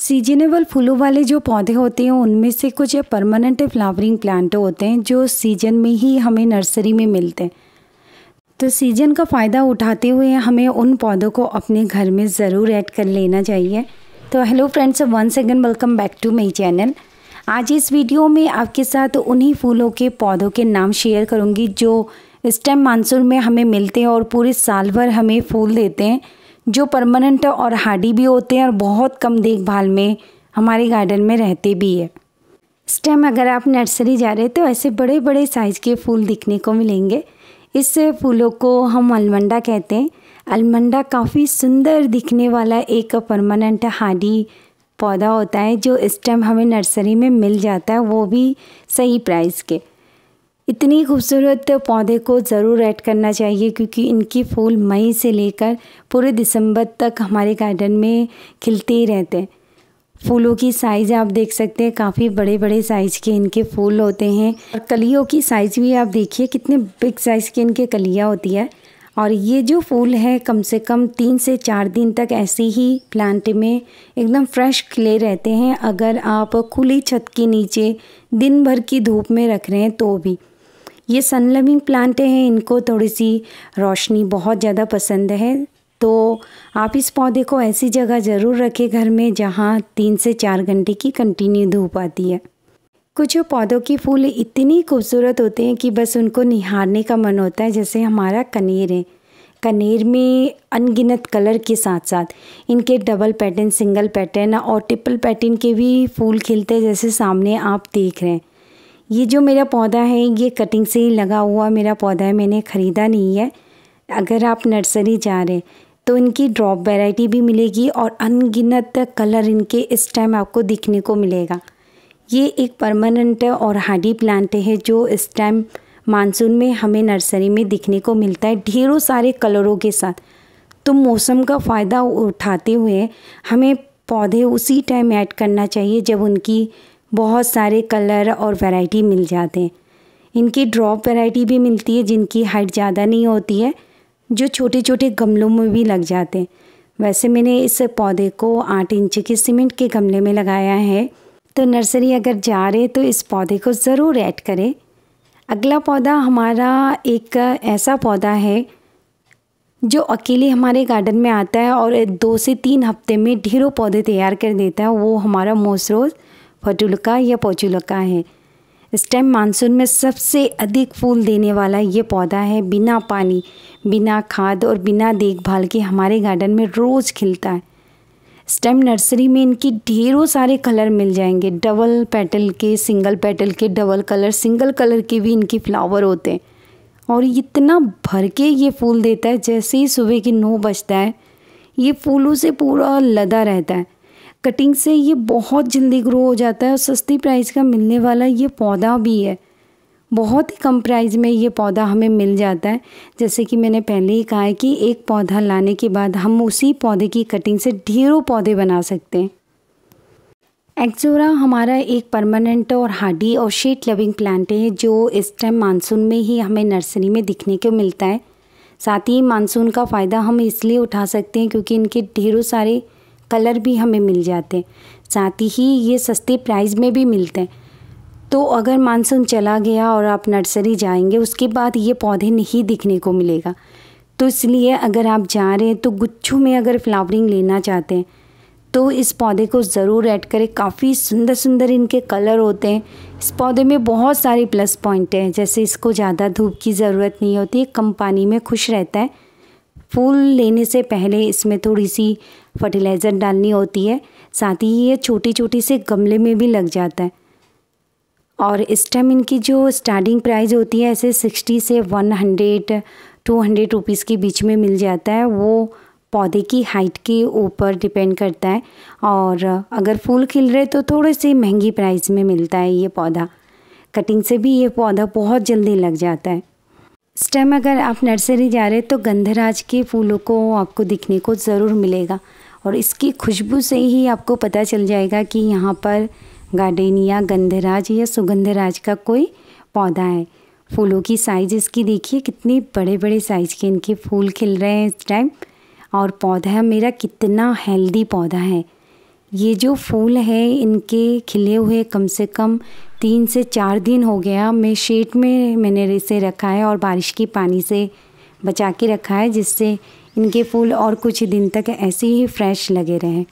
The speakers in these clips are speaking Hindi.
सीजनेबल फूलों वाले जो पौधे होते हैं उनमें से कुछ परमानेंट फ्लावरिंग प्लांट होते हैं जो सीजन में ही हमें नर्सरी में मिलते हैं तो सीजन का फ़ायदा उठाते हुए हमें उन पौधों को अपने घर में ज़रूर ऐड कर लेना चाहिए तो hello friends one second welcome back to my channel आज इस वीडियो में आपके साथ उन्हीं फूलों के पौधों के नाम शेयर करूँगी जो इस टाइम मानसून में हमें मिलते हैं और पूरे साल भर हमें फूल देते हैं जो परमानेंट और हार्डी भी होते हैं और बहुत कम देखभाल में हमारे गार्डन में रहते भी है इस टाइम अगर आप नर्सरी जा रहे तो ऐसे बड़े बड़े साइज़ के फूल दिखने को मिलेंगे इस फूलों को हम अलमंडा कहते हैं अलमंडा काफ़ी सुंदर दिखने वाला एक परमानेंट हार्डी पौधा होता है जो इस टाइम हमें नर्सरी में मिल जाता है वो भी सही प्राइस के इतनी खूबसूरत पौधे को ज़रूर ऐड करना चाहिए क्योंकि इनके फूल मई से लेकर पूरे दिसंबर तक हमारे गार्डन में खिलते ही रहते हैं फूलों की साइज़ आप देख सकते हैं काफ़ी बड़े बड़े साइज़ के इनके फूल होते हैं और कलियों की साइज़ भी आप देखिए कितने बिग साइज़ के इनके कलियाँ होती है और ये जो फूल है कम से कम तीन से चार दिन तक ऐसे ही प्लांट में एकदम फ्रेश खिले रहते हैं अगर आप खुली छत के नीचे दिन भर की धूप में रख रहे हैं तो भी ये सन लविंग प्लांट हैं इनको थोड़ी सी रोशनी बहुत ज़्यादा पसंद है तो आप इस पौधे को ऐसी जगह ज़रूर रखें घर में जहाँ तीन से चार घंटे की कंटिन्यू धूप आती है कुछ पौधों की फूल इतनी खूबसूरत होते हैं कि बस उनको निहारने का मन होता है जैसे हमारा कनेर है कनेर में अनगिनत कलर के साथ साथ इनके डबल पैटर्न सिंगल पैटर्न और ट्रिपल पैटर्न के भी फूल खिलते हैं जैसे सामने आप देख रहे हैं ये जो मेरा पौधा है ये कटिंग से ही लगा हुआ मेरा पौधा है मैंने ख़रीदा नहीं है अगर आप नर्सरी जा रहे तो इनकी ड्रॉप वैरायटी भी मिलेगी और अनगिनत कलर इनके इस टाइम आपको दिखने को मिलेगा ये एक परमानेंट और हार्डी प्लांट है जो इस टाइम मानसून में हमें नर्सरी में दिखने को मिलता है ढेरों सारे कलरों के साथ तो मौसम का फ़ायदा उठाते हुए हमें पौधे उसी टाइम ऐड करना चाहिए जब उनकी बहुत सारे कलर और वैरायटी मिल जाते हैं इनकी ड्रॉप वैरायटी भी मिलती है जिनकी हाइट ज़्यादा नहीं होती है जो छोटे छोटे गमलों में भी लग जाते हैं वैसे मैंने इस पौधे को आठ इंच के सीमेंट के गमले में लगाया है तो नर्सरी अगर जा रहे तो इस पौधे को ज़रूर ऐड करें अगला पौधा हमारा एक ऐसा पौधा है जो अकेले हमारे गार्डन में आता है और दो से तीन हफ्ते में ढेरों पौधे तैयार कर देता है वो हमारा मोसरोज़ फटुलका या पोचुलका है इस टाइम मानसून में सबसे अधिक फूल देने वाला ये पौधा है बिना पानी बिना खाद और बिना देखभाल के हमारे गार्डन में रोज़ खिलता है इस टाइम नर्सरी में इनकी ढेरों सारे कलर मिल जाएंगे डबल पेटल के सिंगल पेटल के डबल कलर सिंगल कलर के भी इनकी फ्लावर होते हैं और इतना भर के ये फूल देता है जैसे ही सुबह के नौ बजता है ये फूलों से पूरा लदा रहता है कटिंग से ये बहुत जल्दी ग्रो हो जाता है और सस्ती प्राइस का मिलने वाला ये पौधा भी है बहुत ही कम प्राइस में ये पौधा हमें मिल जाता है जैसे कि मैंने पहले ही कहा है कि एक पौधा लाने के बाद हम उसी पौधे की कटिंग से ढेरों पौधे बना सकते हैं एक्जोरा हमारा एक परमानेंट और हार्डी और शेड लविंग प्लांट है जो इस टाइम मानसून में ही हमें नर्सरी में दिखने को मिलता है साथ ही मानसून का फ़ायदा हम इसलिए उठा सकते हैं क्योंकि इनके ढेरों सारे कलर भी हमें मिल जाते हैं साथ ही ये सस्ते प्राइस में भी मिलते हैं तो अगर मानसून चला गया और आप नर्सरी जाएंगे उसके बाद ये पौधे नहीं दिखने को मिलेगा तो इसलिए अगर आप जा रहे हैं तो गुच्छों में अगर फ्लावरिंग लेना चाहते हैं तो इस पौधे को ज़रूर ऐड करें काफ़ी सुंदर सुंदर इनके कलर होते हैं इस पौधे में बहुत सारे प्लस पॉइंट हैं जैसे इसको ज़्यादा धूप की ज़रूरत नहीं होती कम पानी में खुश रहता है फूल लेने से पहले इसमें थोड़ी सी फर्टिलाइज़र डालनी होती है साथ ही ये छोटी छोटी से गमले में भी लग जाता है और इस टाइम इनकी जो स्टार्टिंग प्राइस होती है ऐसे सिक्सटी से one hundred two hundred rupees के बीच में मिल जाता है वो पौधे की हाइट के ऊपर डिपेंड करता है और अगर फूल खिल रहे तो थोड़े से महंगी प्राइस में मिलता है ये पौधा कटिंग से भी ये पौधा बहुत जल्दी लग जाता है इस टाइम अगर आप नर्सरी जा रहे तो गंधराज के फूलों को आपको दिखने को ज़रूर मिलेगा और इसकी खुशबू से ही आपको पता चल जाएगा कि यहाँ पर गार्डेनिया गंधराज या सुगंधराज का कोई पौधा है फूलों की साइज़ इसकी देखिए कितने बड़े बड़े साइज़ के इनके फूल खिल रहे हैं इस टाइम और पौधा मेरा कितना हेल्दी पौधा है ये जो फूल है इनके खिले हुए कम से कम तीन से चार दिन हो गया मैं शेड में मैंने इसे रखा है और बारिश के पानी से बचा के रखा है जिससे इनके फूल और कुछ दिन तक ऐसे ही फ्रेश लगे रहें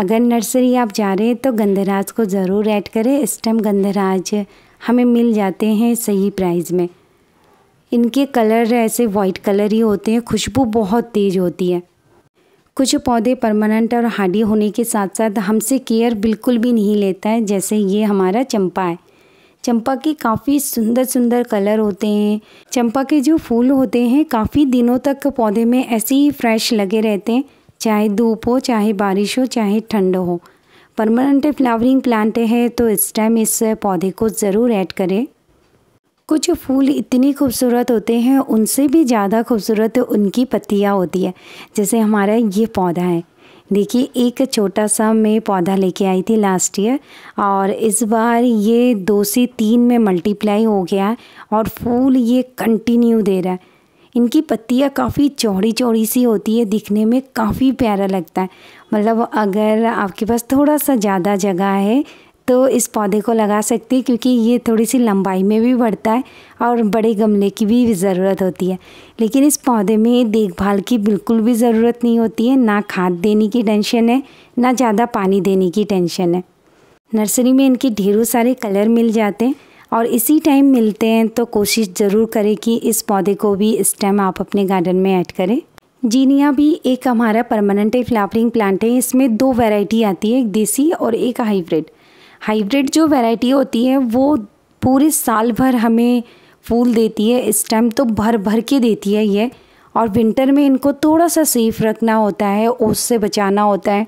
अगर नर्सरी आप जा रहे हैं तो गंधराज को ज़रूर ऐड करें इस टाइम गंधराज हमें मिल जाते हैं सही प्राइस में इनके कलर ऐसे वाइट कलर ही होते हैं खुशबू बहुत तेज़ होती है कुछ पौधे परमानेंट और हार्डी होने के साथ साथ हमसे केयर बिल्कुल भी नहीं लेता है जैसे ये हमारा चंपा है चंपा के काफ़ी सुंदर सुंदर कलर होते हैं चंपा के जो फूल होते हैं काफ़ी दिनों तक पौधे में ऐसे ही फ्रेश लगे रहते हैं चाहे धूप हो चाहे बारिश हो चाहे ठंड हो परमानेंट फ्लावरिंग प्लांट है तो इस टाइम इस पौधे को ज़रूर ऐड करें कुछ फूल इतनी खूबसूरत होते हैं उनसे भी ज़्यादा खूबसूरत उनकी पत्तियाँ होती है जैसे हमारा ये पौधा है देखिए एक छोटा सा मैं पौधा लेके आई थी लास्ट ईयर और इस बार ये दो से तीन में मल्टीप्लाई हो गया है और फूल ये कंटिन्यू दे रहा है इनकी पत्तियाँ काफ़ी चौड़ी चौड़ी सी होती है दिखने में काफ़ी प्यारा लगता है मतलब अगर आपके पास थोड़ा सा ज़्यादा जगह है तो इस पौधे को लगा सकती है क्योंकि ये थोड़ी सी लंबाई में भी बढ़ता है और बड़े गमले की भी ज़रूरत होती है लेकिन इस पौधे में देखभाल की बिल्कुल भी ज़रूरत नहीं होती है ना खाद देने की टेंशन है ना ज़्यादा पानी देने की टेंशन है नर्सरी में इनके ढेरों सारे कलर मिल जाते हैं और इसी टाइम मिलते हैं तो कोशिश ज़रूर करें कि इस पौधे को भी इस टाइम आप अपने गार्डन में ऐड करें जीनिया भी एक हमारा परमानेंट फ्लावरिंग प्लांट है इसमें दो वैरायटी आती है एक देसी और एक हाइब्रिड हाइब्रिड जो वैरायटी होती है वो पूरे साल भर हमें फूल देती है इस टाइम तो भर भर के देती है ये और विंटर में इनको थोड़ा सा सेफ़ रखना होता है ओस से बचाना होता है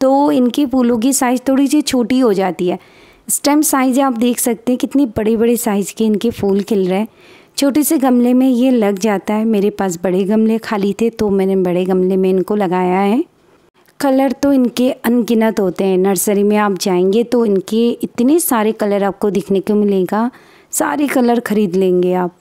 तो इनके फूलों की साइज़ थोड़ी सी छोटी हो जाती है इस टाइम साइज़ आप देख सकते हैं कितने बड़े बड़े साइज़ के इनके फूल खिल रहे हैं छोटे से गमले में ये लग जाता है मेरे पास बड़े गमले खाली थे तो मैंने बड़े गमले में इनको लगाया है कलर तो इनके अनगिनत होते हैं नर्सरी में आप जाएंगे तो इनके इतने सारे कलर आपको दिखने को मिलेगा सारे कलर ख़रीद लेंगे आप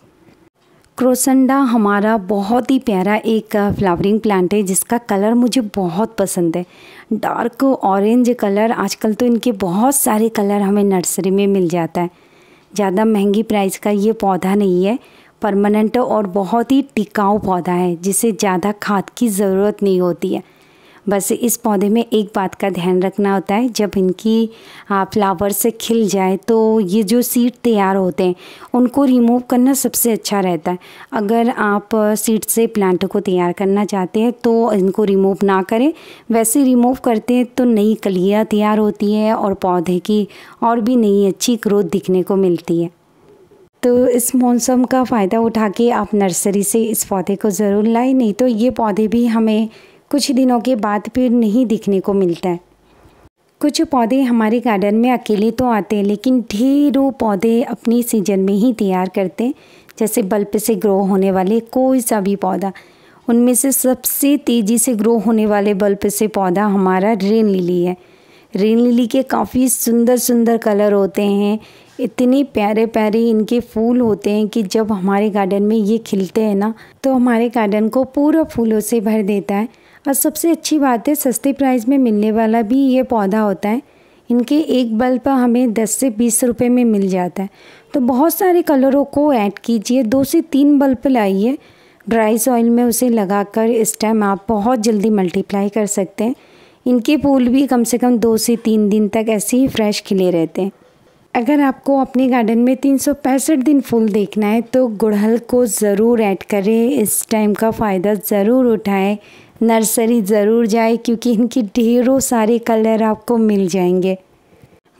क्रोसंडा हमारा बहुत ही प्यारा एक फ्लावरिंग प्लांट है जिसका कलर मुझे बहुत पसंद है डार्क ऑरेंज कलर आजकल तो इनके बहुत सारे कलर हमें नर्सरी में मिल जाता है ज़्यादा महंगी प्राइस का ये पौधा नहीं है परमानेंट और बहुत ही टिकाऊ पौधा है जिसे ज़्यादा खाद की ज़रूरत नहीं होती है बस इस पौधे में एक बात का ध्यान रखना होता है जब इनकी फ्लावर से खिल जाए तो ये जो सीड तैयार होते हैं उनको रिमूव करना सबसे अच्छा रहता है अगर आप सीड से प्लांट को तैयार करना चाहते हैं तो इनको रिमूव ना करें वैसे रिमूव करते हैं तो नई कलियाँ तैयार होती है और पौधे की और भी नई अच्छी ग्रोथ दिखने को मिलती है तो इस मौसम का फ़ायदा उठा के आप नर्सरी से इस पौधे को ज़रूर लाएं नहीं तो ये पौधे भी हमें कुछ दिनों के बाद पेड़ नहीं दिखने को मिलता है कुछ पौधे हमारे गार्डन में अकेले तो आते हैं लेकिन ढेरों पौधे अपनी सीजन में ही तैयार करते हैं जैसे बल्ब से ग्रो होने वाले कोई सा भी पौधा उनमें से सबसे तेज़ी से ग्रो होने वाले बल्ब से पौधा हमारा रेन लिली है रेन लिली के काफ़ी सुंदर सुंदर कलर होते हैं इतने प्यारे प्यारे इनके फूल होते हैं कि जब हमारे गार्डन में ये खिलते हैं ना तो हमारे गार्डन को पूरा फूलों से भर देता है और सबसे अच्छी बात है सस्ते प्राइस में मिलने वाला भी ये पौधा होता है इनके एक बल्ब हमें 10 से 20 रुपए में मिल जाता है तो बहुत सारे कलरों को ऐड कीजिए दो से तीन बल्ब लाइए ड्राई सॉइल में उसे लगाकर इस टाइम आप बहुत जल्दी मल्टीप्लाई कर सकते हैं इनके फूल भी कम से कम दो से तीन दिन तक ऐसे ही फ्रेश खिले रहते हैं अगर आपको अपने गार्डन में तीन सौ पैंसठ दिन फूल देखना है तो गुड़हल को ज़रूर ऐड करें इस टाइम का फ़ायदा ज़रूर उठाएं नर्सरी ज़रूर जाए क्योंकि इनकी ढेरों सारे कलर आपको मिल जाएंगे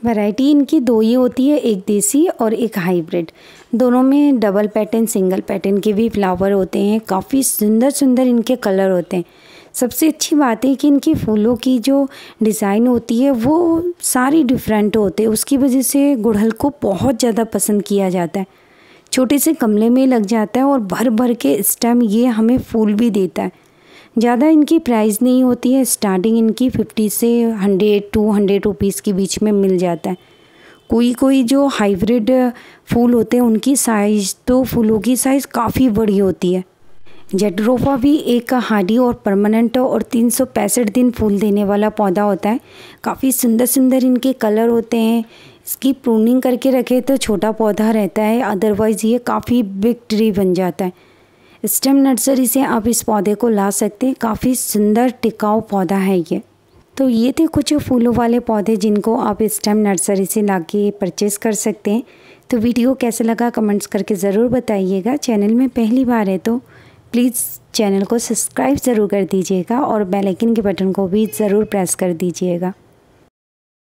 वैरायटी इनकी दो ही होती है एक देसी और एक हाइब्रिड दोनों में डबल पैटर्न सिंगल पैटर्न के भी फ्लावर होते हैं काफ़ी सुंदर सुंदर इनके कलर होते हैं सबसे अच्छी बात है कि इनकी फूलों की जो डिज़ाइन होती है वो सारी डिफरेंट होते हैं उसकी वजह से गुड़हल को बहुत ज़्यादा पसंद किया जाता है छोटे से गमले में लग जाता है और भर भर के इस टाइम ये हमें फूल भी देता है ज़्यादा इनकी प्राइस नहीं होती है स्टार्टिंग इनकी फिफ्टी से हंड्रेड टू हंड्रेड रुपीज़ के बीच में मिल जाता है कोई कोई जो हाइब्रिड फूल होते हैं उनकी साइज़ तो फूलों की साइज़ काफ़ी बड़ी होती है जेट्रोफा भी एक हार्डी और परमानेंट और तीन सौ पैंसठ दिन फूल देने वाला पौधा होता है काफ़ी सुंदर सुंदर इनके कलर होते हैं इसकी प्रूनिंग करके रखे तो छोटा पौधा रहता है अदरवाइज़ ये काफ़ी बिग ट्री बन जाता है स्टेम नर्सरी से आप इस पौधे को ला सकते हैं काफ़ी सुंदर टिकाऊ पौधा है ये तो ये थे कुछ फूलों वाले पौधे जिनको आप स्टेम नर्सरी से ला के परचेज़ कर सकते हैं तो वीडियो कैसे लगा कमेंट्स करके ज़रूर बताइएगा चैनल में पहली बार है तो प्लीज़ चैनल को सब्सक्राइब ज़रूर कर दीजिएगा और बेल आइकन के बटन को भी ज़रूर प्रेस कर दीजिएगा